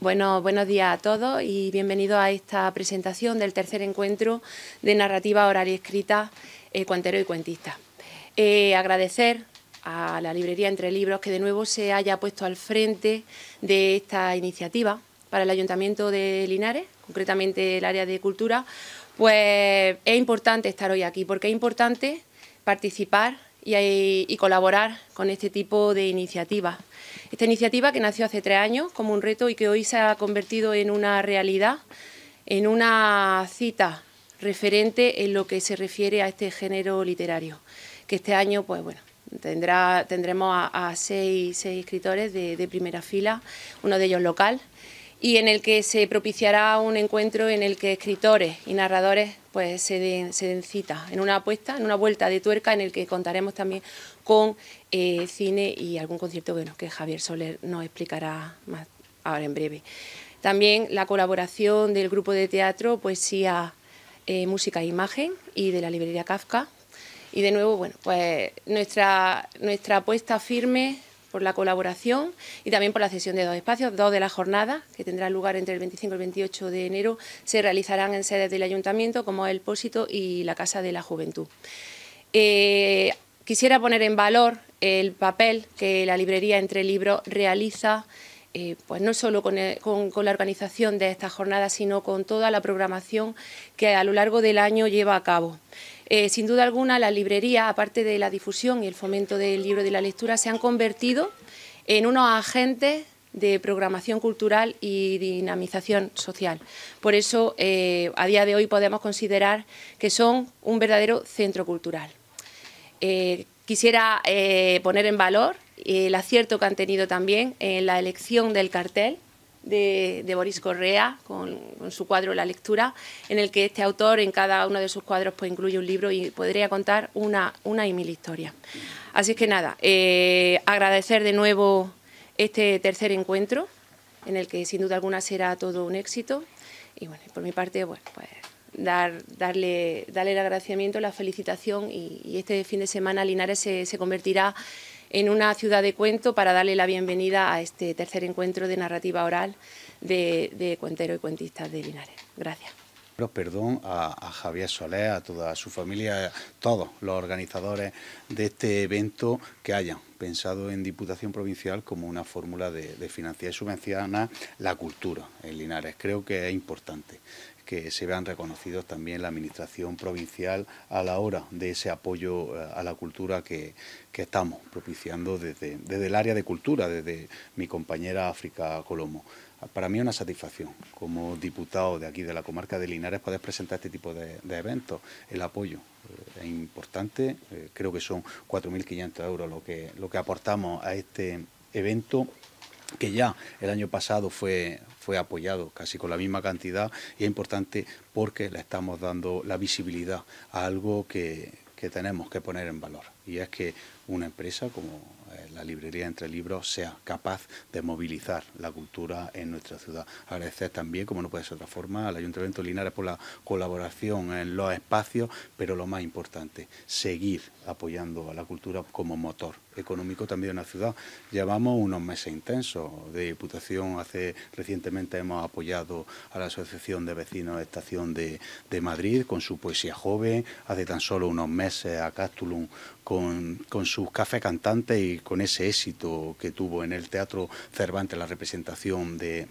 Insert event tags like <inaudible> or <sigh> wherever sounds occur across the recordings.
Bueno, buenos días a todos y bienvenidos a esta presentación del tercer encuentro de narrativa oral y escrita eh, cuantero y cuentista. Eh, agradecer a la librería Entre Libros que de nuevo se haya puesto al frente de esta iniciativa para el Ayuntamiento de Linares, concretamente el área de cultura, pues es importante estar hoy aquí porque es importante participar y, colaborar con este tipo de iniciativas. Esta iniciativa que nació hace tres años como un reto y que hoy se ha convertido en una realidad, en una cita referente en lo que se refiere a este género literario, que este año, pues bueno, tendrá, tendremos a, seis, escritores de primera fila, uno de ellos local, y en el que se propiciará un encuentro en el que escritores y narradores pues, se, den, se den cita en una apuesta, en una vuelta de tuerca en el que contaremos también con eh, cine y algún concierto bueno, que Javier Soler nos explicará más ahora en breve. También la colaboración del grupo de teatro Poesía, eh, Música e Imagen y de la librería Kafka. Y de nuevo, bueno, pues nuestra, nuestra apuesta firme por la colaboración y también por la cesión de dos espacios. Dos de las jornadas que tendrá lugar entre el 25 y el 28 de enero se realizarán en sedes del Ayuntamiento como El Pósito y la Casa de la Juventud. Eh, quisiera poner en valor el papel que la librería Entre Libros realiza eh, pues no solo con, la organización de estas jornadas, sino con toda la programación que a lo largo del año lleva a cabo. Eh, sin duda alguna, la librería, aparte de la difusión y el fomento del libro de la lectura, se han convertido en unos agentes de programación cultural y dinamización social. Por eso, eh, a día de hoy podemos considerar que son un verdadero centro cultural. Eh, quisiera poner en valor el acierto que han tenido también en la elección del cartel, de, Boris Correa con, su cuadro La lectura, en el que este autor en cada uno de sus cuadros pues, incluye un libro y podría contar una, una y mil historias. Así es que nada, eh, agradecer de nuevo este tercer encuentro, en el que sin duda alguna será todo un éxito. Y bueno, por mi parte, pues dar, darle, darle el agradecimiento, la felicitación y, este fin de semana Linares se, se convertirá en una ciudad de cuento para darle la bienvenida a este tercer encuentro de narrativa oral de, de cuenteros y cuentistas de Linares. Gracias. Perdón a, Javier Soler, a toda su familia, todos los organizadores de este evento que hayan pensado en Diputación Provincial como una fórmula de, de financiar y subvencionar la cultura en Linares. Creo que es importante que se vean reconocidos también la Administración provincial a la hora de ese apoyo eh, a la cultura que, estamos propiciando desde, el área de cultura, desde mi compañera África Colomo para mí es una satisfacción como diputado de aquí de la comarca de Linares poder presentar este tipo de, eventos. El apoyo eh, es importante, eh, creo que son 4.500 euros lo que, lo que aportamos a este evento que ya el año pasado fue, fue apoyado casi con la misma cantidad y es importante porque le estamos dando la visibilidad a algo que, que tenemos que poner en valor y es que una empresa como eh, la librería entre libros sea capaz de movilizar la cultura en nuestra ciudad. Agradecer también, como no puede ser de otra forma, al Ayuntamiento de Linares por la colaboración en los espacios, pero lo más importante, seguir apoyando a la cultura como motor económico también en la ciudad. Llevamos unos meses intensos de Diputación. Hace recientemente hemos apoyado a la Asociación de Vecinos de Estación de, Madrid con su poesía joven. Hace tan solo unos meses a Castulum con, con sus cafés cantantes y con ese éxito que tuvo en el Teatro Cervantes la representación de,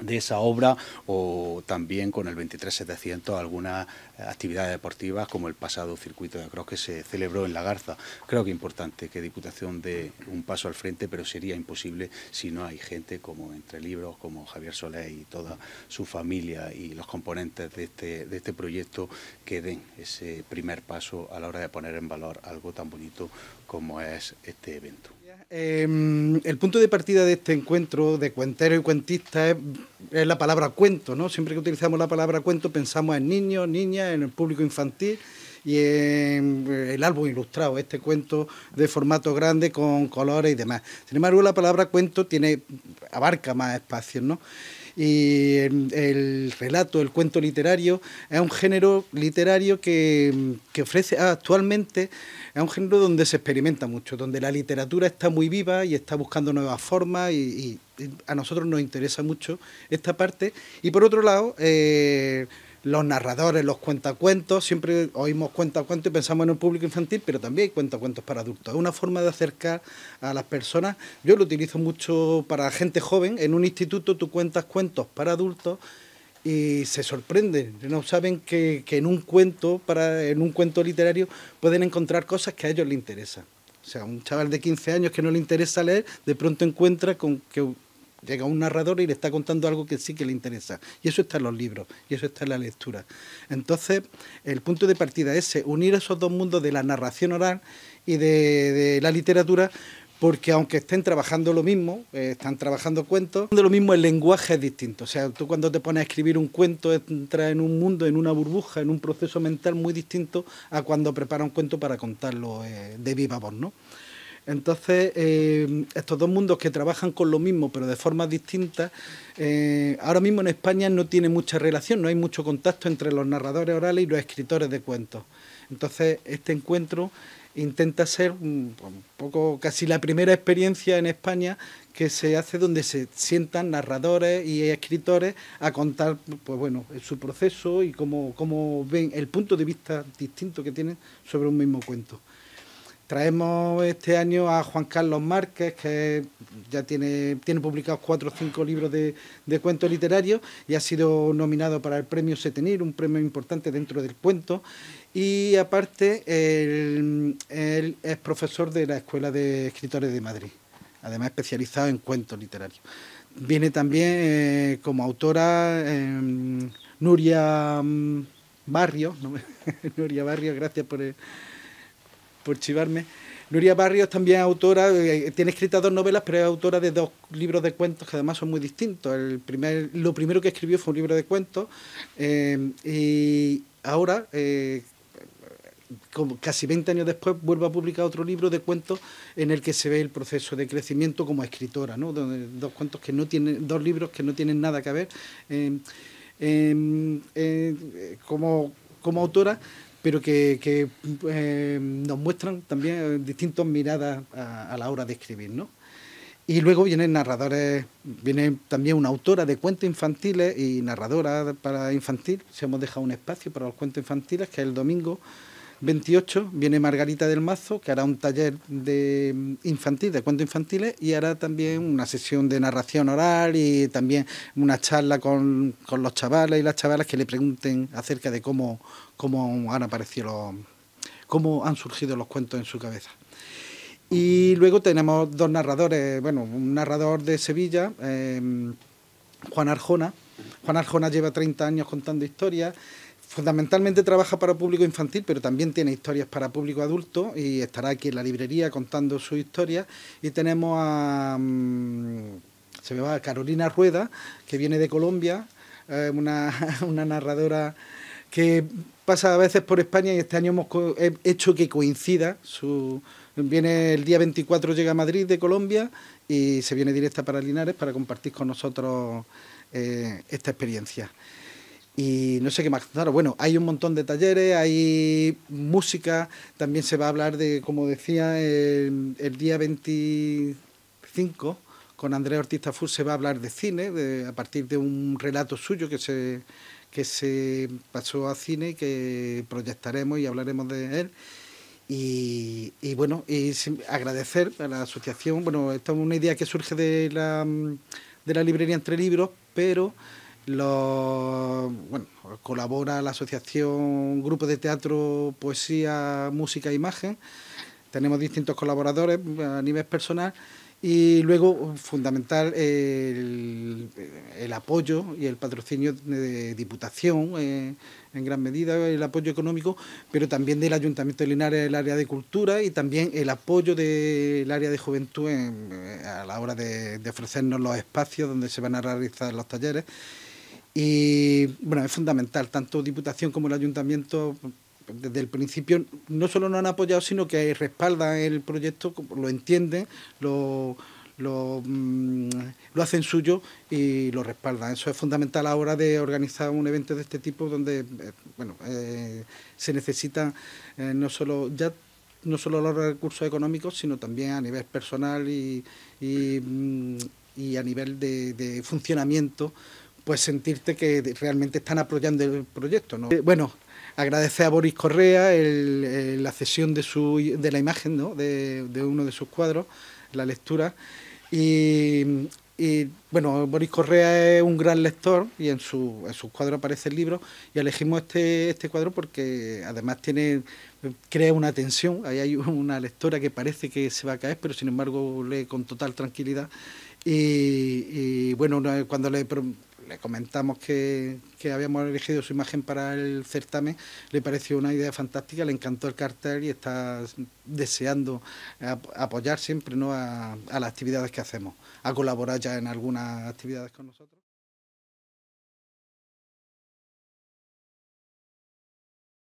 de esa obra o también con el 23700 algunas actividades deportivas como el pasado circuito de cross que se celebró en La Garza. Creo que es importante que Diputación dé un paso al frente, pero sería imposible si no hay gente como Entre Libros, como Javier Solé y toda su familia y los componentes de este, de este proyecto que den ese primer paso a la hora de poner en valor algo tan bonito como es este evento. Em, el punto de partida de este encuentro de cuentero y cuentista es, la palabra cuento, ¿no? Siempre que utilizamos la palabra cuento pensamos en niños, niñas, en el público infantil y en eh, el álbum ilustrado, este cuento de formato grande con colores y demás. Sin embargo, la palabra cuento tiene abarca más espacios, ¿no? y em, el, relato, el cuento literario, es un género literario que, em, que ofrece ah, actualmente, es un género donde se experimenta mucho, donde la literatura está muy viva y está buscando nuevas formas y, a nosotros nos interesa mucho esta parte. Y por otro lado, eh, los narradores, los cuentacuentos, siempre oímos cuentacuentos y pensamos en el público infantil, pero también hay cuentacuentos para adultos. Es una forma de acercar a las personas. Yo lo utilizo mucho para gente joven. En un instituto tú cuentas cuentos para adultos y se sorprenden, no saben que, en un cuento, para, en un cuento literario, pueden encontrar cosas que a ellos les interesan. O sea, un chaval de 15 años que no le interesa leer, de pronto encuentra con que Llega un narrador y le está contando algo que sí que le interesa. Y eso está en los libros, y eso está en la lectura. Entonces, el punto de partida es ese, unir esos dos mundos de la narración oral y de, la literatura, porque aunque estén trabajando lo mismo, eh, están trabajando cuentos, de lo mismo el lenguaje es distinto. O sea, tú cuando te pones a escribir un cuento entras en un mundo, en una burbuja, en un proceso mental muy distinto a cuando preparas un cuento para contarlo eh, de viva voz, ¿no? Entonces, eh, estos dos mundos que trabajan con lo mismo, pero de formas distintas, eh, ahora mismo en España no tiene mucha relación, no hay mucho contacto entre los narradores orales y los escritores de cuentos. Entonces, este encuentro intenta ser mm, pues, un poco casi la primera experiencia en España que se hace donde se sientan narradores y escritores a contar pues bueno su proceso y cómo, cómo ven el punto de vista distinto que tienen sobre un mismo cuento. Traemos este año a Juan Carlos Márquez, que ya tiene, tiene publicados cuatro o cinco libros de, de cuentos literarios y ha sido nominado para el premio Setenir, un premio importante dentro del cuento. Y aparte, él, es profesor de la Escuela de Escritores de Madrid, además especializado en cuentos literarios. Viene también eh, como autora em, Nuria mm, Barrio, <laughs> Nuria Barrio, gracias por... El, por chivarme. Nuria Barrios también es autora, eh, tiene escritas dos novelas, pero es autora de dos libros de cuentos que además son muy distintos. El primer, lo primero que escribió fue un libro de cuentos eh, y ahora, eh, casi 20 años después, vuelve a publicar otro libro de cuentos en el que se ve el proceso de crecimiento como escritora, ¿no? dos cuentos que no tienen, dos libros que no tienen nada que ver como, como autora, pero que, em, nos muestran también eh, distintas miradas a, la hora de escribir, Y luego vienen narradores, viene también una autora de cuentos infantiles y narradora para infantil, Se hemos dejado un espacio para los cuentos infantiles, que es el domingo, 28 viene Margarita del Mazo, que hará un taller de mm, infantil, de cuentos infantiles, y hará también una sesión de narración oral y también una charla con, los chavales y las chavalas que le pregunten acerca de cómo, cómo han aparecido los, cómo han surgido los cuentos en su cabeza. Y luego tenemos dos narradores, bueno, un narrador de Sevilla, em, Juan Arjona. Juan Arjona lleva 30 años contando historias fundamentalmente trabaja para público infantil, pero también tiene historias para público adulto y estará aquí en la librería contando su historia. Y tenemos a, mm, se va, Carolina Rueda, que viene de Colombia, eh, <laughs> una, narradora que pasa a veces por España y este año hemos hecho que coincida viene el día 24 llega a Madrid de Colombia y se viene directa para Linares para compartir con nosotros eh, esta experiencia y no sé qué más. Claro, bueno, hay un montón de talleres, hay música, también se va a hablar de, como decía, el, día 25 con Andrés Ortiz Tafur se va a hablar de cine, a partir de un relato suyo que se, que se pasó a cine y que proyectaremos y hablaremos de él. Y, bueno, y agradecer a la asociación, bueno, esta es una idea que surge de la, de la librería Entre Libros, pero colabora la asociación Grupo de Teatro, Poesía, Música e Imagen. Tenemos distintos colaboradores a nivel personal y luego fundamental el, apoyo y el patrocinio de Diputación eh, en gran medida, el apoyo económico, pero también del Ayuntamiento de Linares, el área de cultura y también el apoyo del área de juventud eh, a la hora de ofrecernos los espacios donde se van a realizar los talleres. Y bueno, es fundamental, tanto Diputación como el Ayuntamiento desde el principio no solo no han apoyado, sino que respaldan el proyecto, lo entienden, lo, mm, lo, hacen suyo y lo respaldan. Eso es fundamental a la hora de organizar un evento de este tipo donde eh, bueno, eh, se necesita eh, no solo ya no solo los recursos económicos, sino también a nivel personal y, mm, a nivel de funcionamiento pues sentirte que realmente están apoyando el proyecto. Eh, bueno, agradecer a Boris Correa eh, la cesión de, su, de la imagen ¿no? de, de, uno de sus cuadros, la lectura. Y, bueno, Boris Correa es un gran lector y en, su, en sus cuadros aparece el libro y elegimos este, este cuadro porque además tiene crea una tensión, ahí hay una lectora que parece que se va a caer, pero sin embargo lee con total tranquilidad y, y bueno, cuando le comentamos que, habíamos elegido su imagen para el certamen, le pareció una idea fantástica, le encantó el cartel y está deseando apoyar siempre a las actividades que hacemos, a colaborar ya en algunas actividades con nosotros.